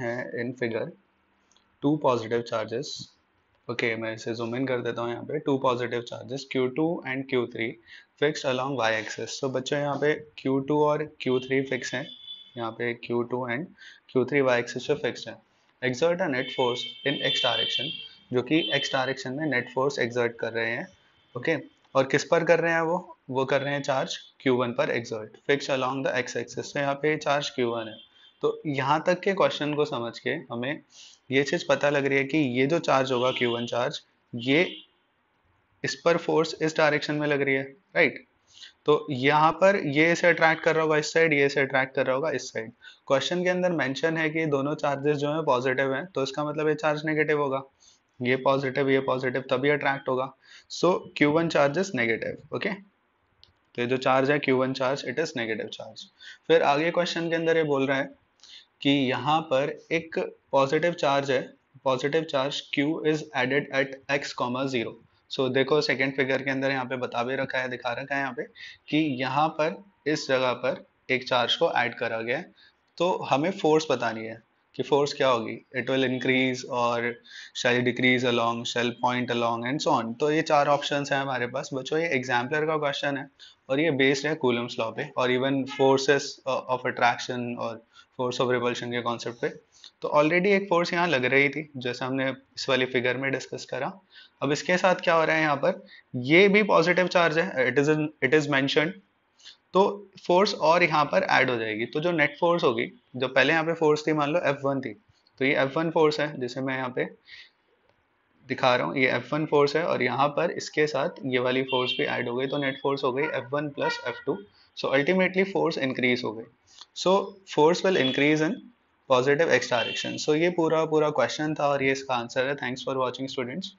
है in figure two positive charges okay मैं इसे जूम इन कर देता हूँ यहाँ पे two positive charges Q2 and Q3 fix along Y axis तो बच्चों यहाँ पे Q2 और Q3 थ्री फिक्स हैं यहाँ पे Q2 two and Q3 Y axis पे फिक्स हैं exert a net force in X direction जो कि एक्स डायरेक्शन में नेट फोर्स एक्सर्ट कर रहे हैं ओके okay? और किस पर कर रहे हैं वो वो कर रहे हैं चार्ज Q1 पर exert fix along the X axis तो यहाँ पे चार्ज Q1 है तो यहाँ तक के क्वेश्चन को समझ के हमें ये चीज़ पता लग रही है कि ये जो चार्ज होगा क्यू वन चार्ज ये इस पर फोर्स इस डायरेक्शन में लग रही है राइट तो यहाँ पर ये इसे अट्रैक्ट कर रहा होगा इस साइड ये इसे अट्रैक्ट कर रहा होगा इस साइड क्वेश्चन के अंदर मेंशन है कि दोनों चार्जेस जो है पॉजिटिव हैं तो इसका मतलब ये चार्ज नेगेटिव होगा ये पॉजिटिव ये पॉजिटिव तभी अट्रैक्ट होगा so Q one charges negative okay तो ये जो चार्ज है Q one charge it is negative charge फिर आगे क्वेश्चन के अंदर ये बोल रहा है कि यहाँ पर एक पॉजिटिव चार्ज है positive charge Q is added at x comma zero so देखो सेकेंड फिगर के अंदर यहाँ पे बता भी रखा है दिखा रखा है यहाँ पे कि यहाँ पर इस जगह पर एक चार्ज को ऐड करा गया है तो हमें फोर्स बतानी है कि फोर्स क्या होगी इट विल इंक्रीज और shall decrease along shall point along and so on तो ये चार ऑप्शंस हैं हमारे पास बच्चों ये एग्जाम्पलर का क्वेश्चन है और ये बेस्ड है कूलम्स लॉ पे और इवन फोर्सेस ऑफ अट्रैक्शन और फोर्स ऑफ रिवल्शन के कॉन्सेप्ट पे तो ऑलरेडी एक फोर्स यहाँ लग रही थी जैसे हमने इस वाली फिगर में डिस्कस करा अब इसके साथ क्या हो रहा है यहाँ पर ये भी पॉजिटिव चार्ज है it is it is mention तो फोर्स और यहाँ पर ऐड हो जाएगी तो जो नेट फोर्स होगी जो पहले यहाँ पे फोर्स थी मान लो एफ थी तो ये एफ फोर्स है जिसे मैं यहाँ पे दिखा रहा हूँ ये एफ वन फोर्स है और यहाँ पर इसके साथ ये वाली फोर्स भी ऐड हो गई तो नेट फोर्स हो गई F one plus F two so ultimately force increase हो गई so force will increase in positive X direction so ये पूरा पूरा क्वेश्चन था और ये इसका आंसर है थैंक्स फॉर वॉचिंग स्टूडेंट्स